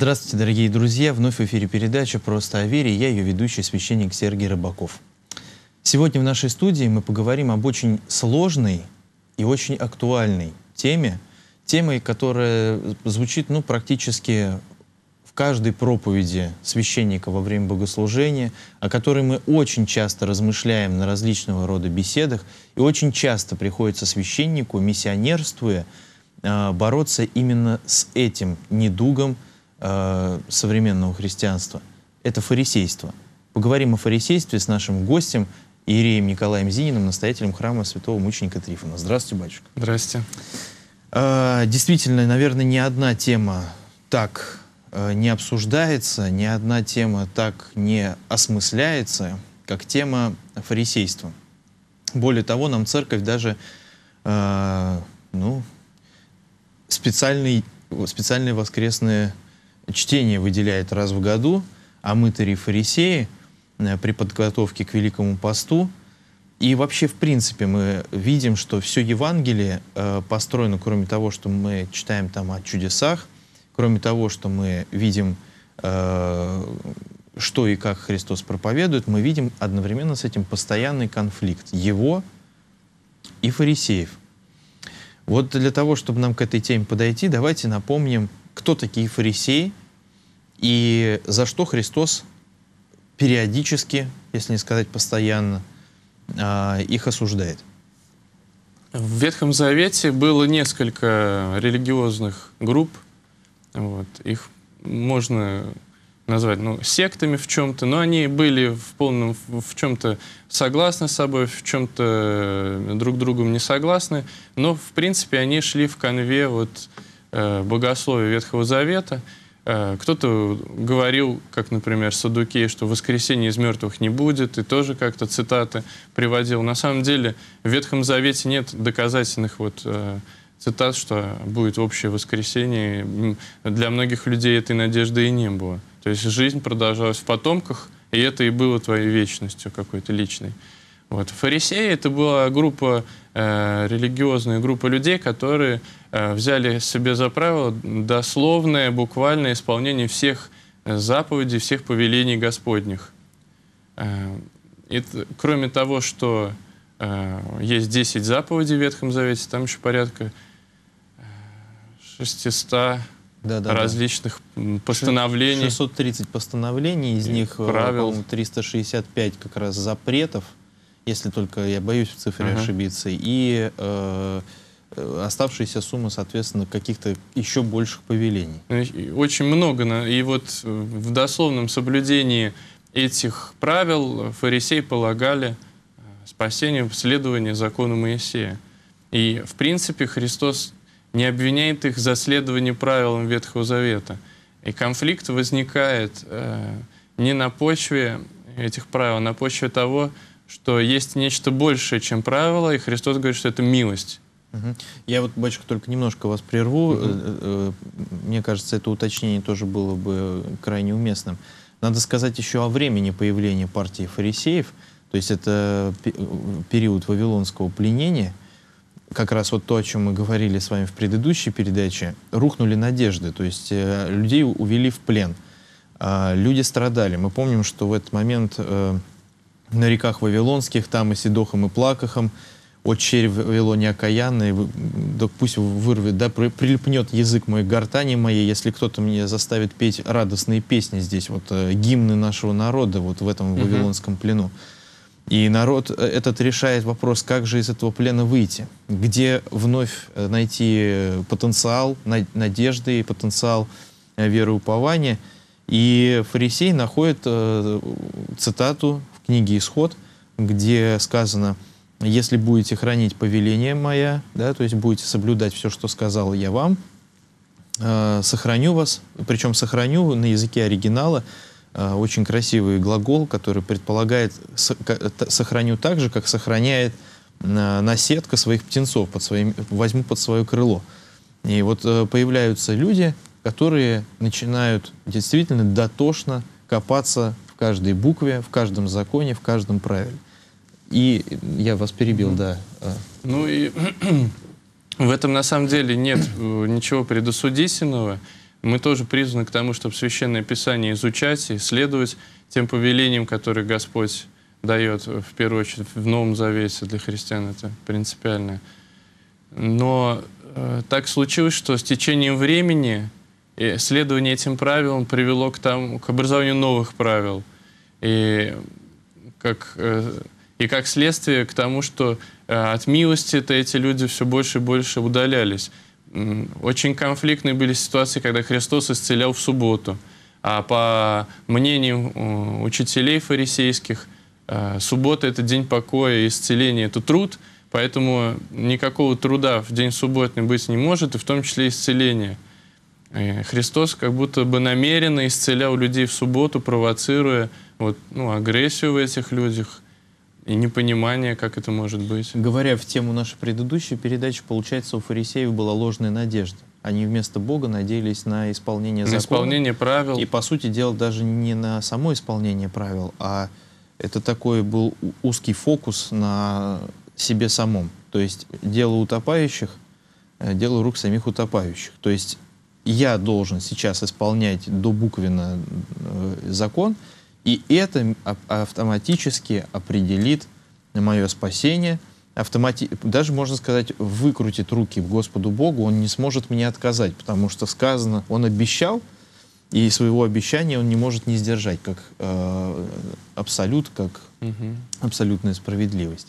Здравствуйте, дорогие друзья! Вновь в эфире передача «Просто о вере» я ее ведущий священник Сергей Рыбаков. Сегодня в нашей студии мы поговорим об очень сложной и очень актуальной теме, темой, которая звучит ну, практически в каждой проповеди священника во время богослужения, о которой мы очень часто размышляем на различного рода беседах, и очень часто приходится священнику, миссионерствуя, а, бороться именно с этим недугом – Э, современного христианства — это фарисейство. Поговорим о фарисействе с нашим гостем Иереем Николаем Зининым, настоятелем храма святого мученика Трифона. Здравствуйте, батюшка. Здрасте. Э, действительно, наверное, ни одна тема так э, не обсуждается, ни одна тема так не осмысляется, как тема фарисейства. Более того, нам церковь даже ну, специальный, специальные воскресные чтение выделяет раз в году, а мытари фарисеи э, при подготовке к Великому посту. И вообще, в принципе, мы видим, что все Евангелие э, построено, кроме того, что мы читаем там о чудесах, кроме того, что мы видим, э, что и как Христос проповедует, мы видим одновременно с этим постоянный конфликт его и фарисеев. Вот для того, чтобы нам к этой теме подойти, давайте напомним кто такие фарисеи и за что Христос периодически, если не сказать постоянно, а, их осуждает. В Ветхом Завете было несколько религиозных групп. Вот. Их можно назвать ну, сектами в чем-то, но они были в полном в чем-то согласны с собой, в чем-то э, друг другом не согласны, но в принципе они шли в конве вот Э, богословие Ветхого Завета. Э, кто-то говорил, как, например, Садукей, что воскресения из мертвых не будет, и тоже как-то цитаты приводил. На самом деле в Ветхом Завете нет доказательных вот э, цитат, что будет общее воскресение. Для многих людей этой надежды и не было. То есть жизнь продолжалась в потомках, и это и было твоей вечностью какой-то личной. Вот. Фарисеи — это была группа, э, религиозная группа людей, которые э, взяли себе за правило дословное, буквальное исполнение всех э, заповедей, всех повелений Господних. Э, и, кроме того, что э, есть 10 заповедей в Ветхом Завете, там еще порядка 600 да, да, различных да. постановлений. 630 постановлений, из и них э, правил. 365 как раз запретов если только я боюсь в цифре uh -huh. ошибиться, и э, э оставшаяся сумма, соответственно, каких-то еще больших повелений. Ну, очень много. И вот в дословном соблюдении этих правил фарисеи полагали э, спасение в следовании закону Моисея. И, в принципе, Христос не обвиняет их за следование правилам Ветхого Завета. И конфликт возникает э, не на почве этих правил, а на почве того, что есть нечто большее, чем правило, и Христос говорит, что это милость. Я вот, батюшка, только немножко вас прерву. Угу. Мне кажется, это уточнение тоже было бы крайне уместным. Надо сказать еще о времени появления партии фарисеев. То есть это период вавилонского пленения. Как раз вот то, о чем мы говорили с вами в предыдущей передаче. Рухнули надежды, то есть э, людей увели в плен. А люди страдали. Мы помним, что в этот момент на реках Вавилонских, там и Седохом, и Плакахом, от червь Вавилоне окаянный, да пусть вырвет, да, прилипнет язык мой, гортани моей, если кто-то мне заставит петь радостные песни здесь, вот э, гимны нашего народа вот в этом вавилонском плену. И народ э, этот решает вопрос, как же из этого плена выйти, где вновь э, найти потенциал надежды и потенциал вероупования. И фарисей находит цитату книги «Исход», где сказано, если будете хранить повеление мое, да, то есть будете соблюдать все, что сказал я вам, э, сохраню вас, причем сохраню на языке оригинала э, очень красивый глагол, который предполагает сохраню так же, как сохраняет э, наседка своих птенцов, под своим, возьму под свое крыло. И вот э, появляются люди, которые начинают действительно дотошно копаться каждой букве, в каждом законе, в каждом правиле. И я вас перебил, да. А. Ну и в этом на самом деле нет э, ничего предосудительного. Мы тоже призваны к тому, чтобы Священное Писание изучать и следовать тем повелениям, которые Господь дает, э, в первую очередь, в Новом Завете для христиан. Это принципиально. Но э, так случилось, что с течением времени и следование этим правилам привело к, там, к образованию новых правил. И как, э, и как следствие к тому, что э, от милости-то эти люди все больше и больше удалялись. Очень конфликтные были ситуации, когда Христос исцелял в субботу. А по мнению э, учителей фарисейских, суббота — это день покоя и исцеления, это труд, поэтому никакого труда в день субботный быть не может, и в том числе исцеление — Э, Христос как будто бы намеренно исцелял людей в субботу, провоцируя вот, ну, агрессию в этих людях и непонимание, как это может быть. Говоря в тему нашей предыдущей передачи, получается, у фарисеев была ложная надежда. Они вместо Бога надеялись на исполнение закона. На исполнение правил. И, по сути дела, даже не на само исполнение правил, а это такой был узкий фокус на себе самом. То есть дело утопающих, э, дело рук самих утопающих. То есть я должен сейчас исполнять до буквенно э, закон, и это автоматически определит мое спасение. Автомати... Даже, можно сказать, выкрутит руки Господу Богу, Он не сможет мне отказать, потому что сказано, Он обещал, и своего обещания он не может не сдержать, как э, абсолют, как угу. абсолютная справедливость.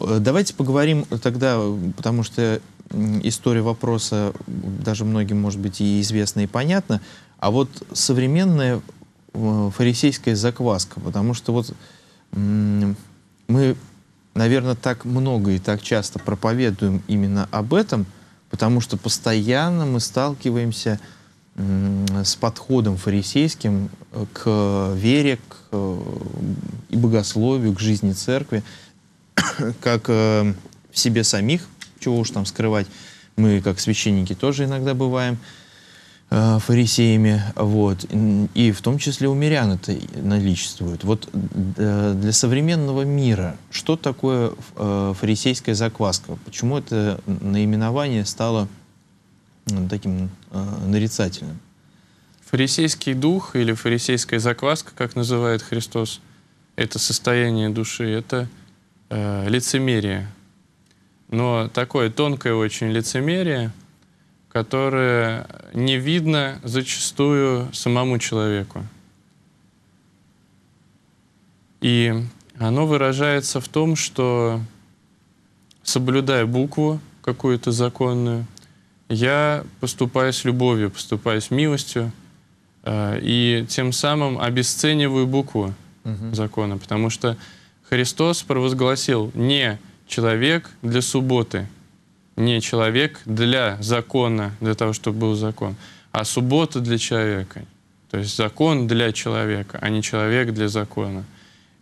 Э, давайте поговорим тогда, потому что история вопроса даже многим, может быть, и известна, и понятна. А вот современная э, фарисейская закваска, потому что вот мы, наверное, так много и так часто проповедуем именно об этом, потому что постоянно мы сталкиваемся с подходом фарисейским э, к вере, к э, и богословию, к жизни церкви, как в себе самих, чего уж там скрывать. Мы, как священники, тоже иногда бываем э, фарисеями, вот, и в том числе у мирян это наличествует. Вот э, для современного мира что такое э, фарисейская закваска? Почему это наименование стало таким нарицательным? Фарисейский дух или фарисейская закваска, как называет Христос, это состояние души, это э, лицемерие, но такое тонкое очень лицемерие, которое не видно зачастую самому человеку. И оно выражается в том, что соблюдая букву какую-то законную, я поступаю с любовью, поступаю с милостью, э, и тем самым обесцениваю букву угу. закона, потому что Христос провозгласил не человек для субботы, не человек для закона, для того, чтобы был закон, а суббота для человека. То есть закон для человека, а не человек для закона.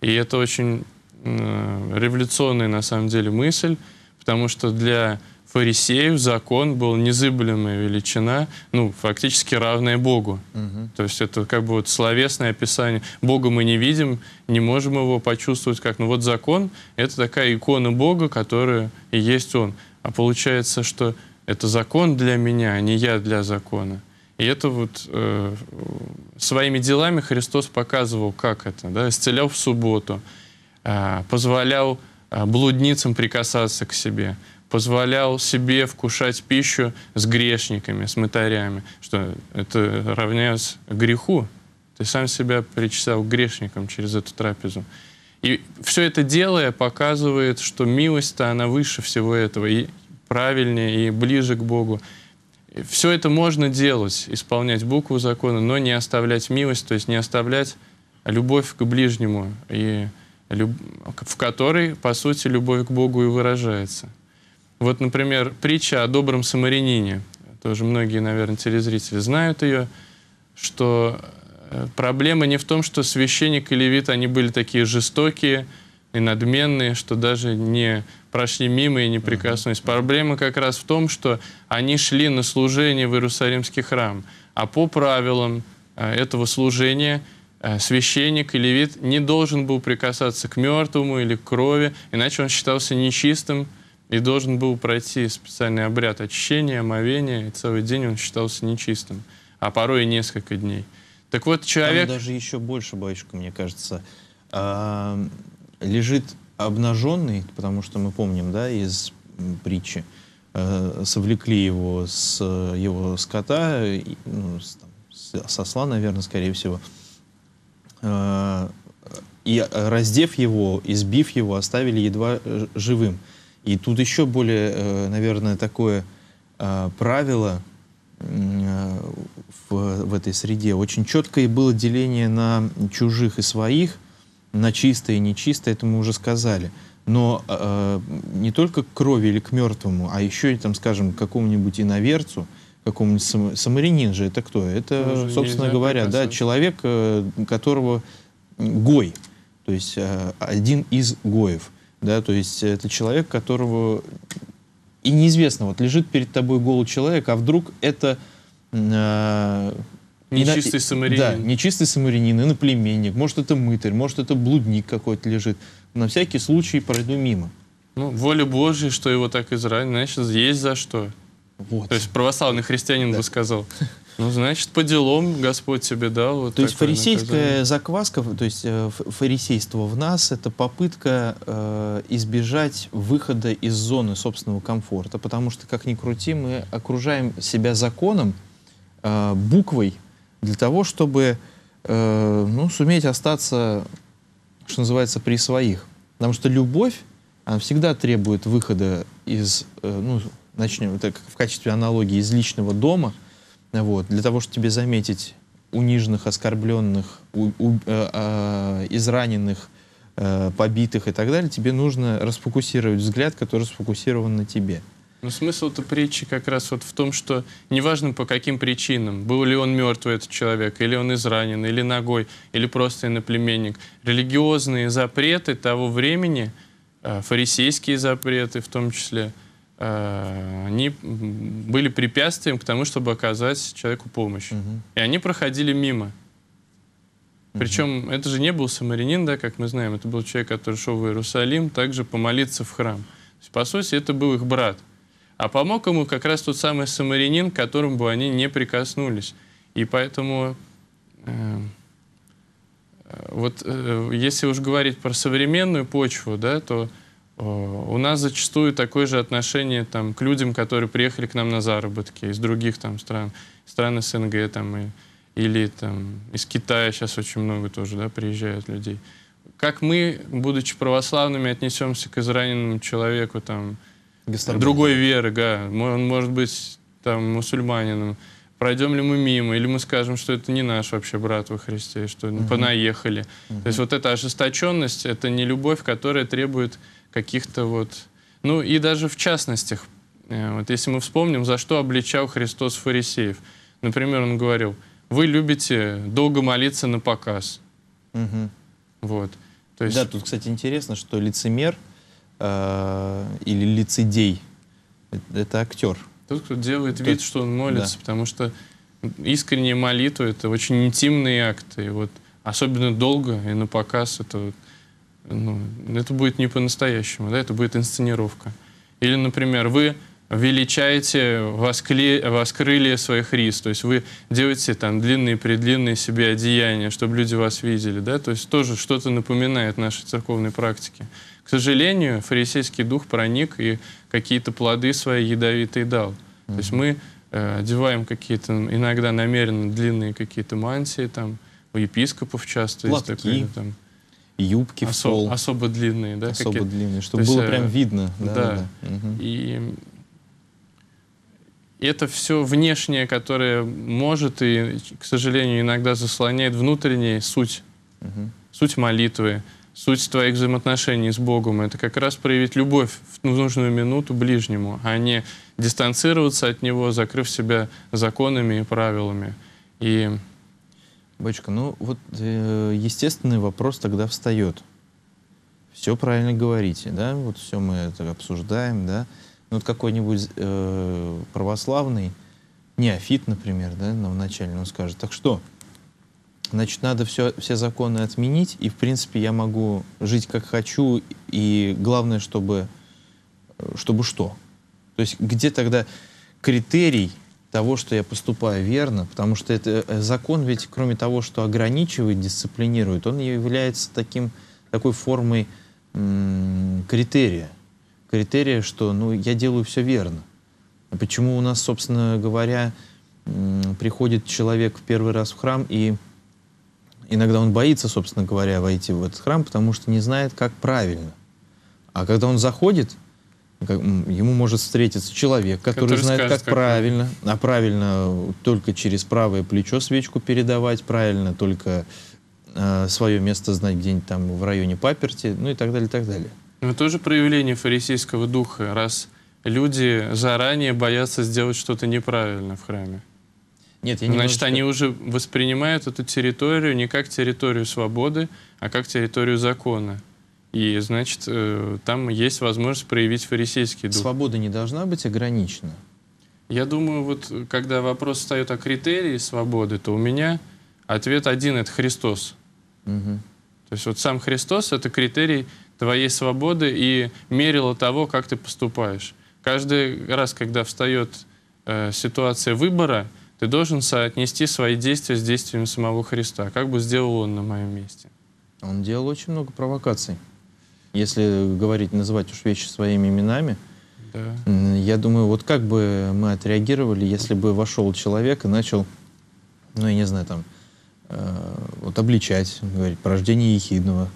И это очень э, революционная на самом деле мысль, потому что для фарисеев закон был незыблемая величина, ну, фактически равная Богу. Угу. То есть это как бы вот словесное описание. Бога мы не видим, не можем его почувствовать как. Ну вот закон — это такая икона Бога, которая и есть он. А получается, что это закон для меня, а не я для закона. И это вот э, своими делами Христос показывал, как это, да, исцелял в субботу, э, позволял э, блудницам прикасаться к себе, позволял себе вкушать пищу с грешниками, с мытарями, что это равняется греху. Ты сам себя причислял грешником через эту трапезу. И все это делая показывает, что милость-то она выше всего этого, и правильнее, и ближе к Богу. Все это можно делать, исполнять букву закона, но не оставлять милость, то есть не оставлять любовь к ближнему, и в которой, по сути, любовь к Богу и выражается. Вот, например, притча о добром самарянине. Тоже многие, наверное, телезрители знают ее, что э, проблема не в том, что священник и левит, они были такие жестокие и надменные, что даже не прошли мимо и не прикоснулись. Проблема как раз в том, что они шли на служение в Иерусалимский храм, а по правилам э, этого служения э, священник и левит не должен был прикасаться к мертвому или к крови, иначе он считался нечистым, и должен был пройти специальный обряд очищения, омовения, и целый день он считался нечистым, а порой и несколько дней. Так вот, человек... Там даже еще больше, батюшка, мне кажется, а, лежит обнаженный, потому что мы помним, да, из притчи, э, совлекли его с его скота, ну, с, там, с осла, наверное, скорее всего, а, и раздев его, избив его, оставили едва живым. И тут еще более, э, наверное, такое э, правило э, в, в этой среде. Очень четкое было деление на чужих и своих, на чистое и нечистое, это мы уже сказали. Но э, не только к крови или к мертвому, а еще, и там, скажем, к какому-нибудь иноверцу, какому-нибудь сам, самарянин же, это кто? Это, Тоже собственно говоря, да, человек, которого гой, то есть э, один из гоев да, то есть это человек, которого и неизвестно, вот лежит перед тобой голый человек, а вдруг это э, нечистый и, самарянин. Да, нечистый самарянин, иноплеменник, может это мытарь, может это блудник какой-то лежит. На всякий случай пройду мимо. Ну, воля Божья, что его так изранили, значит, есть за что. Вот. То есть православный христианин да. бы сказал. Ну, значит, по делам Господь тебе дал. Вот то есть фарисейская наказание. закваска, то есть э, фарисейство в нас — это попытка э, избежать выхода из зоны собственного комфорта, потому что, как ни крути, мы окружаем себя законом, э, буквой, для того, чтобы э, ну, суметь остаться, что называется, при своих. Потому что любовь, она всегда требует выхода из, э, ну, начнем, это в качестве аналогии, из личного дома — вот. Для того, чтобы тебе заметить униженных, оскорбленных, у, у, э, э, израненных, э, побитых и так далее, тебе нужно расфокусировать взгляд, который сфокусирован на тебе. Но смысл этой притчи как раз вот в том, что неважно по каким причинам, был ли он мертвый, этот человек, или он изранен, или ногой, или просто иноплеменник, религиозные запреты того времени, э, фарисейские запреты в том числе – Э, они были препятствием к тому, чтобы оказать человеку помощь. Угу. И они проходили мимо. Угу. Причем это же не был самарянин, да, как мы знаем, это был человек, который шел в Иерусалим, также помолиться в храм. Есть, по сути, это был их брат. А помог ему как раз тот самый самарянин, к которому бы они не прикоснулись. И поэтому э, э вот э, если уж говорить про современную почву, да, то Э, у нас зачастую такое же отношение там, к людям, которые приехали к нам на заработки из других там, стран, стран СНГ там, и, или там, из Китая сейчас очень много тоже да, приезжают людей. Как мы, будучи православными, отнесемся к израненному человеку там, другой веры, да, он может быть там, мусульманином, пройдем ли мы мимо, или мы скажем, что это не наш вообще брат во Христе, что угу. понаехали. Угу. То есть вот эта ожесточенность, это не любовь, которая требует каких-то вот... Ну и даже в частностях, э, вот если мы вспомним, за что обличал Христос фарисеев. Например, он говорил, вы любите долго молиться на показ. Угу. Вот. То есть... Да, тут, кстати, интересно, что лицемер э, или лицедей — это актер — тот, кто делает Тот, вид, что он молится, да. потому что искренняя молитва — это очень интимный акты. И вот особенно долго и на показ это, ну, это будет не по-настоящему, да, это будет инсценировка. Или, например, вы величаете, воскли, воскрыли свой Христ, то есть вы делаете там длинные, предлинные себе одеяния, чтобы люди вас видели, да, то есть тоже что-то напоминает нашей церковной практике. К сожалению, фарисейский дух проник и какие-то плоды свои ядовитые дал. Mm-hmm. То есть мы э, одеваем какие-то иногда намеренно длинные какие-то мантии, там, у епископов часто Платки. есть такое, там, юбки особ, в пол. Особо длинные, да? Особо длинные, чтобы есть, было э, прям видно. Да, да. да. и это все внешнее, которое может и, к сожалению, иногда заслоняет внутреннюю суть, угу. суть молитвы, суть твоих взаимоотношений с Богом — это как раз проявить любовь в ну, нужную минуту ближнему, а не дистанцироваться от него, закрыв себя законами и правилами. И... Бочка, ну вот э, естественный вопрос тогда встает. Все правильно говорите, да? Вот все мы это обсуждаем, да? Ну вот какой-нибудь э, православный, неофит, например, да, на вначале он скажет, так что — Значит, надо все, все законы отменить, и, в принципе, я могу жить как хочу, и главное, чтобы, э, чтобы что? То есть где тогда критерий того, что я поступаю верно? Потому что это, э, закон ведь, кроме того, что ограничивает, дисциплинирует, он является таким, такой формой критерия. Критерия, что ну, я делаю все верно. Почему у нас, собственно говоря, приходит человек в первый раз в храм и иногда он боится, собственно говоря, войти в этот храм, потому что не знает, как правильно. А когда он заходит, ему может встретиться человек, который, который знает, скажет, как, как правильно. А правильно только через правое плечо свечку передавать, правильно только э, свое место знать где-нибудь там в районе паперти, ну и так далее, и так далее. Это ну, тоже проявление фарисейского духа, раз люди заранее боятся сделать что-то неправильно в храме. Нет, я ну, не Значит, они уже воспринимают эту территорию не как территорию свободы, а как территорию закона. И, значит, э, там есть возможность проявить фарисейский дух. Свобода не должна быть ограничена? Я думаю, вот э, когда вопрос встает о критерии свободы, то у меня ответ один — это Христос. Угу. То есть вот сам Христос — это критерий твоей свободы и мерило того, как ты поступаешь. Каждый раз, когда встает э, ситуация выбора — ты должен соотнести свои действия с действиями самого Христа. Как бы сделал он на моем месте? Он делал очень много провокаций. Если говорить, называть уж вещи своими именами, да. я думаю, вот как бы мы отреагировали, если бы вошел человек и начал, ну, я не знаю, там, э, вот обличать, говорить, порождение ехидного,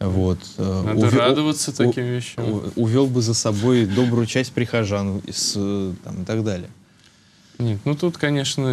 вот. Э, Надо увел, радоваться у, таким вещам. увел бы за собой добрую часть прихожан э, и так далее. Нет, ну тут, конечно,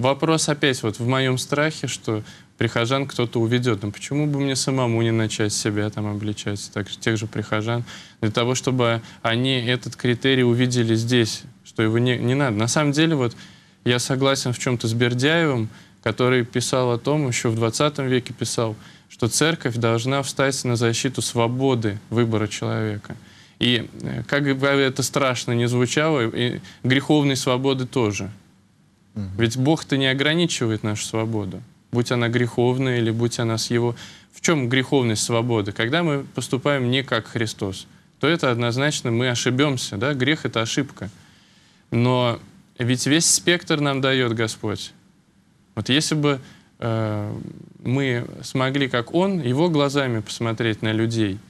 вопрос опять вот в моем страхе, что прихожан кто-то уведет. Ну почему бы мне самому не начать себя там обличать, так, тех же прихожан, для того, чтобы они этот критерий увидели здесь, что его не, не надо. На самом деле вот я согласен в чем-то с Бердяевым, который писал о том, еще в 20 веке писал, что церковь должна встать на защиту свободы выбора человека – и э, как бы это страшно не звучало, и греховной свободы тоже. Угу. Ведь Бог-то не ограничивает нашу свободу, будь она греховная или будь она с Его... В чем греховность свободы? Когда мы поступаем не как Христос, то это однозначно мы ошибемся, да? Грех — это ошибка. Но ведь весь спектр нам дает Господь. Вот если бы э, мы смогли, как Он, Его глазами посмотреть на людей —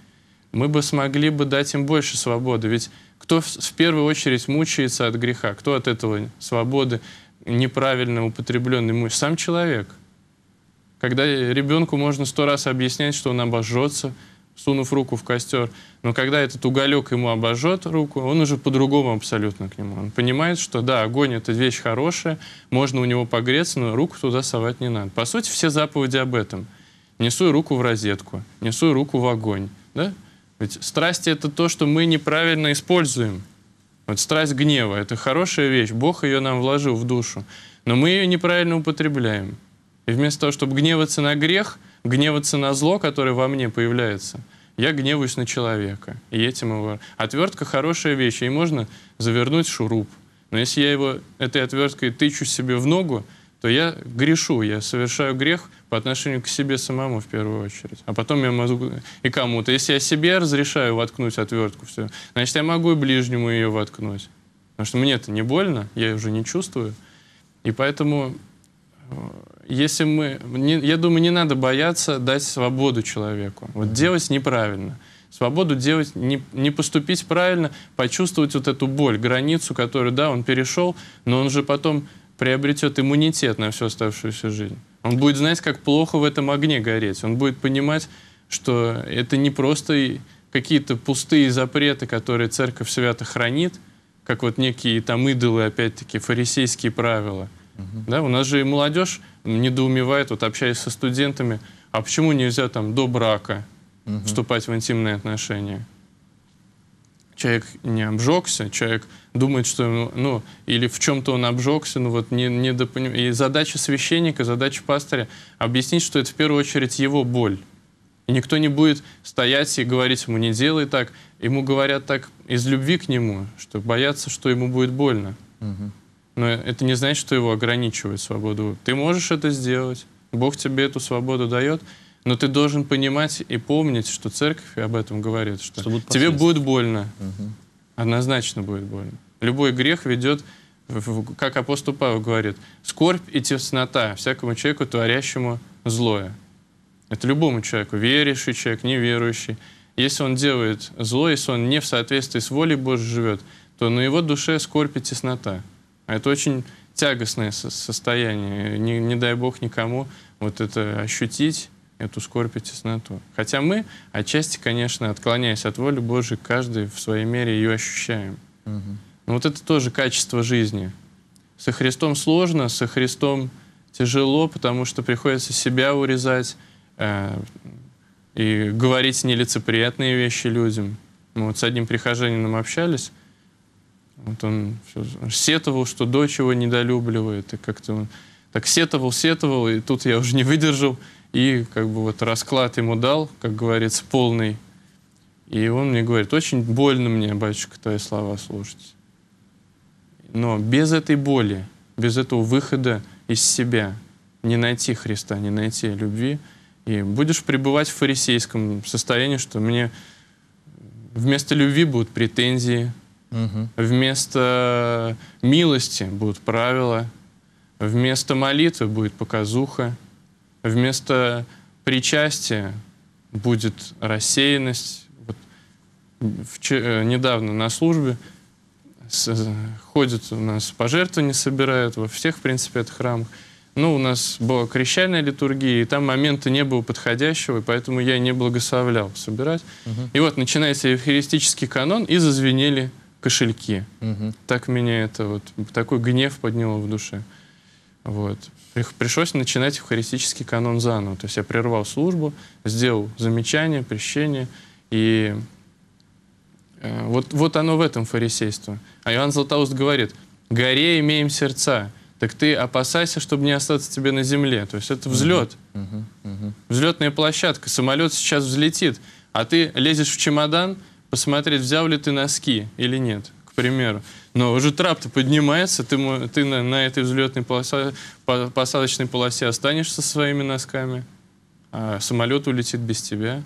мы бы смогли бы дать им больше свободы. Ведь кто в, первую очередь мучается от греха? Кто от этого свободы неправильно употребленный мучается? Сам человек. Когда ребенку можно сто раз объяснять, что он обожжется, сунув руку в костер. Но когда этот уголек ему обожжет руку, он уже по-другому абсолютно к нему. Он понимает, что да, огонь — это вещь хорошая, можно у него погреться, но руку туда совать не надо. По сути, все заповеди об этом. Несу руку в розетку, несу руку в огонь. Да? Ведь страсти — это то, что мы неправильно используем. Вот страсть гнева — это хорошая вещь, Бог ее нам вложил в душу, но мы ее неправильно употребляем. И вместо того, чтобы гневаться на грех, гневаться на зло, которое во мне появляется, я гневаюсь на человека, и этим его... Отвертка — хорошая вещь, и можно завернуть шуруп. Но если я его этой отверткой тычу себе в ногу, то я грешу, я совершаю грех по отношению к себе самому в первую очередь. А потом я могу и кому-то. Если я себе разрешаю воткнуть отвертку, все, значит, я могу и ближнему ее воткнуть. Потому что мне это не больно, я уже не чувствую. И поэтому, э, если мы... Не, я думаю, не надо бояться дать свободу человеку. Вот mm-hmm. делать неправильно. Свободу делать, не, не поступить правильно, почувствовать вот эту боль, границу, которую, да, он перешел, но он же потом приобретет иммунитет на всю оставшуюся жизнь. Он будет знать, как плохо в этом огне гореть. Он будет понимать, что это не просто какие-то пустые запреты, которые церковь свято хранит, как вот некие там идолы, опять-таки, фарисейские правила. Угу. Да, у нас же и молодежь недоумевает, вот общаясь со студентами, а почему нельзя там до брака угу. вступать в интимные отношения? человек не обжегся, человек думает, что, ну, или в чем-то он обжегся, ну, вот, не, не допоним... И задача священника, задача пастыря — объяснить, что это в первую очередь его боль. И никто не будет стоять и говорить ему «не делай так». Ему говорят так из любви к нему, что боятся, что ему будет больно. Угу. Но это не значит, что его ограничивает свободу. Ты можешь это сделать, Бог тебе эту свободу дает — но ты должен понимать и помнить, что церковь об этом говорит, что, что будет тебе будет больно. Угу. Однозначно будет больно. Любой грех ведет, как апостол Павел говорит, скорбь и теснота всякому человеку, творящему злое. Это любому человеку, верующий человек, неверующий. Если он делает зло, если он не в соответствии с волей Божьей живет, то на его душе скорбь и теснота. это очень тягостное состояние. Не, не дай Бог никому вот это ощутить эту скорбь и тесноту. Хотя мы, отчасти, конечно, отклоняясь от воли Божией, каждый в своей мере ее ощущаем. Но вот это тоже качество жизни. Со Христом сложно, со Христом тяжело, потому что приходится себя урезать э, и говорить нелицеприятные вещи людям. Мы вот с одним прихожанином общались, вот он сетовал, что дочь его недолюбливает, и как-то он так сетовал, сетовал, и тут я уже не выдержал — и как бы вот расклад ему дал, как говорится, полный. И он мне говорит, очень больно мне, батюшка, твои слова слушать. Но без этой боли, без этого выхода из себя, не найти Христа, не найти любви, и будешь пребывать в фарисейском состоянии, что мне вместо любви будут претензии, угу. вместо милости будут правила, вместо молитвы будет показуха. Вместо причастия будет рассеянность. Вот вчера, э, недавно на службе э, ходят у нас пожертвования собирают во всех, в принципе, это храмах. Ну, у нас была крещальная литургия, и там момента не было подходящего, и поэтому я не благословлял собирать. Угу. И вот начинается евхаристический канон, и зазвенели кошельки. Угу. Так меня это вот, такой гнев подняло в душе. Вот. Пришлось начинать евхаристический канон заново. То есть я прервал службу, сделал замечание, прещение. И э, вот, вот оно в этом фарисейство. А Иоанн Златоуст говорит, «Горе имеем сердца, так ты опасайся, чтобы не остаться тебе на земле». То есть это взлет. Uh -huh, uh -huh. Взлетная площадка. Самолет сейчас взлетит, а ты лезешь в чемодан, посмотреть, взял ли ты носки или нет, к примеру. Но уже трап-то поднимается, ты, ты на, на этой взлетной полосе, посадочной полосе останешься со своими носками, а самолет улетит без тебя.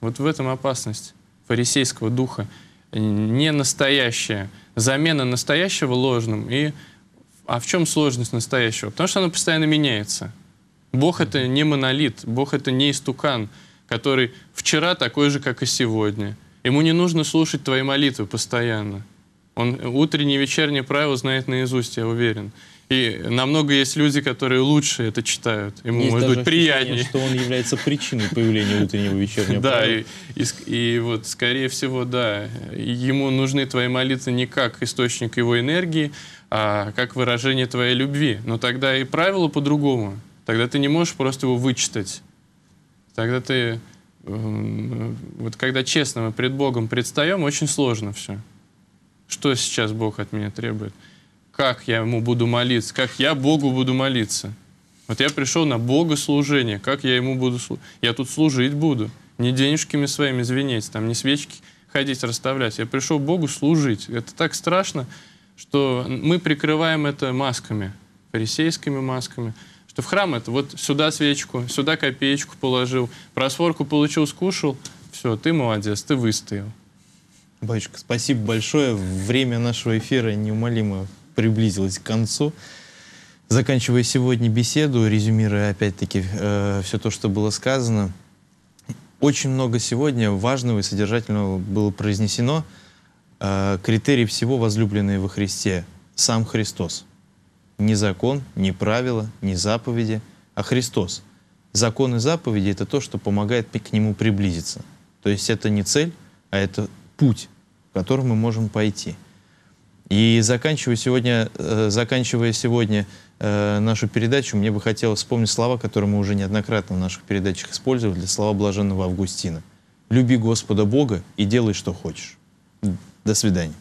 Вот в этом опасность фарисейского духа. Не настоящая. Замена настоящего ложным. И, а в чем сложность настоящего? Потому что оно постоянно меняется. Бог это не монолит, Бог это не истукан, который вчера такой же, как и сегодня. Ему не нужно слушать твои молитвы постоянно. Он утренние и вечерние правила знает наизусть, я уверен. И намного есть люди, которые лучше это читают. Ему есть может быть приятнее. что он является причиной появления утреннего вечернего Да, и, и, и вот, скорее всего, да, ему нужны твои молитвы не как источник его энергии, а как выражение твоей любви. Но тогда и правила по-другому. Тогда ты не можешь просто его вычитать. Тогда ты... Эм, вот когда честно мы пред Богом предстаем, очень сложно все что сейчас Бог от меня требует, как я Ему буду молиться, как я Богу буду молиться. Вот я пришел на богослужение, как я Ему буду служить. Я тут служить буду, не денежками своими звенеть, там, не свечки ходить расставлять. Я пришел Богу служить. Это так страшно, что мы прикрываем это масками, фарисейскими масками, что в храм это вот сюда свечку, сюда копеечку положил, просворку получил, скушал, все, ты молодец, ты выстоял. Батюшка, спасибо большое. Время нашего эфира неумолимо приблизилось к концу. Заканчивая сегодня беседу, резюмируя опять-таки э, все то, что было сказано, очень много сегодня важного и содержательного было произнесено. Э, критерий всего возлюбленные во Христе — сам Христос. Не закон, не правила, не заповеди, а Христос. Закон и заповеди — это то, что помогает к нему приблизиться. То есть это не цель, а это путь, которым мы можем пойти. И заканчивая сегодня, э, заканчивая сегодня э, нашу передачу, мне бы хотелось вспомнить слова, которые мы уже неоднократно в наших передачах использовали, слова блаженного Августина. «Люби Господа Бога и делай, что хочешь». До свидания.